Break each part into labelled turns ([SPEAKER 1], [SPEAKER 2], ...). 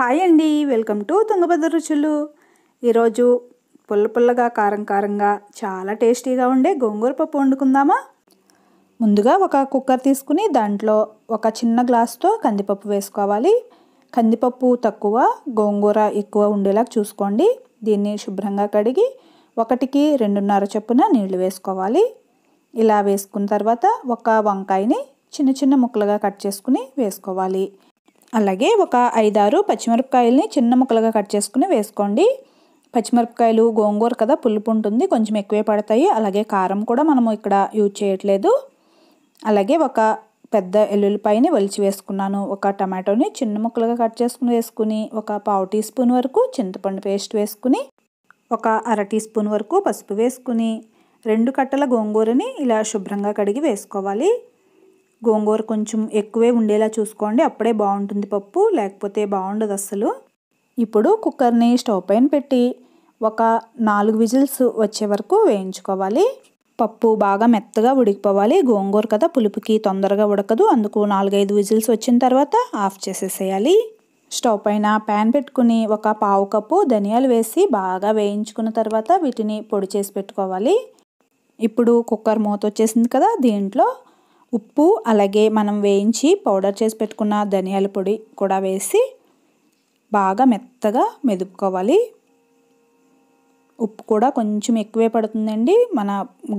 [SPEAKER 1] hi అండి welcome to Tungabhadra రుచులు ఈరోజు పుల్ల పుల్లగా కారం కారంగా చాలా టేస్టీగా ఉండే గోంగూర పప్పు వండుకుందామా ముందుగా ఒక కుక్కర్ తీసుకుని దాంట్లో ఒక చిన్న గ్లాస్తో కందిపప్పు వేసుకోవాలి కందిపప్పు తక్కువ గోంగూర ఎక్కువ ఉండేలా చూసుకోండి దీన్ని శుభ్రంగా కడిగి ఒకటికి రెండున్నర చొప్పున నీళ్లు వేసుకోవాలి ఇలా వేసుకున్న తర్వాత ఒక వంకాయని చిన్న చిన్న ముక్కలుగా కట్ చేసుకుని వేసుకోవాలి అలాగే ఒక ఐదారు పచ్చిమిరపకాయలని చిన్న ముక్కలుగా కట్ చేసుకుని వేసుకోండి పచ్చిమిరపకాయలు గోంగూర కదా పులుపు ఉంటుంది కొంచెం ఎక్కువే పడతాయి అలాగే కారం కూడా మనము ఇక్కడ యూజ్ చేయట్లేదు అలాగే ఒక పెద్ద ఎల్లుల్లిపాయని ఒలిచి వేసుకున్నాను ఒక టమాటోని చిన్న ముక్కలుగా కట్ చేసుకుని వేసుకుని ఒక పావు టీ స్పూన్ వరకు చింతపండు పేస్ట్ వేసుకుని ఒక అర టీ స్పూన్ వరకు పసుపు వేసుకుని రెండు కట్టల గోంగూరని ఇలా శుభ్రంగా కడిగి వేసుకోవాలి గోంగూర కొంచెం ఎక్కువే ఉండేలా చూసుకోండి అప్పుడే బాగుంటుంది పప్పు లేకపోతే బాగుండదు అస్సలు ఇప్పుడు కుక్కర్ని స్టవ్ పైన పెట్టి ఒక నాలుగు విజిల్స్ వచ్చే వరకు వేయించుకోవాలి పప్పు బాగా మెత్తగా ఉడికిపోవాలి గోంగూర కదా పులుపుకి తొందరగా ఉడకదు అందుకు నాలుగైదు విజిల్స్ వచ్చిన తర్వాత ఆఫ్ చేసేసేయాలి స్టవ్ పైన ప్యాన్ పెట్టుకుని ఒక పావు కప్పు ధనియాలు వేసి బాగా వేయించుకున్న తర్వాత వీటిని పొడి చేసి పెట్టుకోవాలి ఇప్పుడు కుక్కర్ మూత వచ్చేసింది కదా దీంట్లో ఉప్పు అలాగే మనం వేయించి పౌడర్ చేసి పెట్టుకున్న ధనియాల పొడి కూడా వేసి బాగా మెత్తగా మెదుపుకోవాలి ఉప్పు కూడా కొంచెం ఎక్కువే పడుతుందండి మన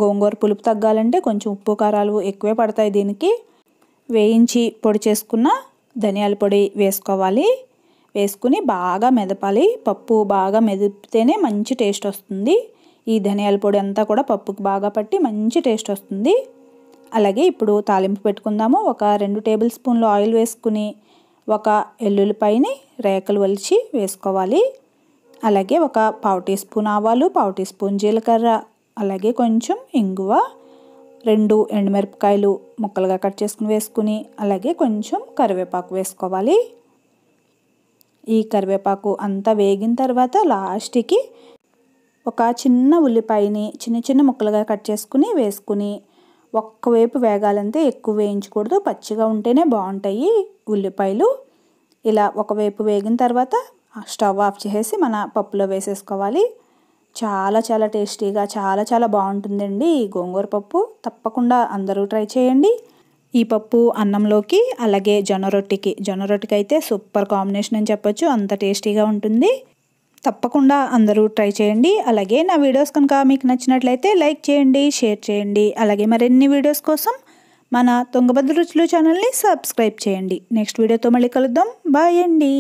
[SPEAKER 1] గోంగూర పులుపు తగ్గాలంటే కొంచెం ఉప్పు కారాలు ఎక్కువే పడతాయి దీనికి వేయించి పొడి చేసుకున్న ధనియాల పొడి వేసుకోవాలి వేసుకుని బాగా మెదపాలి పప్పు బాగా మెదిపితేనే మంచి టేస్ట్ వస్తుంది ఈ ధనియాల పొడి అంతా కూడా పప్పుకి బాగా పట్టి మంచి టేస్ట్ వస్తుంది అలాగే ఇప్పుడు తాలింపు పెట్టుకుందాము ఒక రెండు టేబుల్ స్పూన్లు ఆయిల్ వేసుకుని ఒక ఎల్లుల్లిపాయని రేకలు వలిచి వేసుకోవాలి అలాగే ఒక పావు టీ స్పూన్ ఆవాలు పావు టీ స్పూన్ జీలకర్ర అలాగే కొంచెం ఇంగువ రెండు ఎండుమిరపకాయలు ముక్కలుగా కట్ చేసుకుని వేసుకుని అలాగే కొంచెం కరివేపాకు వేసుకోవాలి ఈ కరివేపాకు అంతా వేగిన తర్వాత లాస్ట్కి ఒక చిన్న ఉల్లిపాయని చిన్న చిన్న ముక్కలుగా కట్ చేసుకుని వేసుకుని ఒక్కవైపు వేగాలంతే ఎక్కువ వేయించకూడదు పచ్చిగా ఉంటేనే బాగుంటాయి ఉల్లిపాయలు ఇలా ఒకవైపు వేగిన తర్వాత స్టవ్ ఆఫ్ చేసేసి మన పప్పులో వేసేసుకోవాలి చాలా చాలా టేస్టీగా చాలా చాలా బాగుంటుందండి ఈ గోంగూర పప్పు తప్పకుండా అందరూ ట్రై చేయండి ఈ పప్పు అన్నంలోకి అలాగే జొన్న రొట్టెకి జొన్న రొట్టెకి అయితే సూపర్ కాంబినేషన్ అని చెప్పొచ్చు అంత టేస్టీగా ఉంటుంది తప్పకుండా అందరూ ట్రై చేయండి అలాగే నా వీడియోస్ కనుక మీకు నచ్చినట్లయితే లైక్ చేయండి షేర్ చేయండి అలాగే మరిన్ని వీడియోస్ కోసం మన తొంగభద్ర రుచులు ఛానల్ని సబ్స్క్రైబ్ చేయండి నెక్స్ట్ వీడియోతో మళ్ళీ కలుద్దాం బాయ్ అండి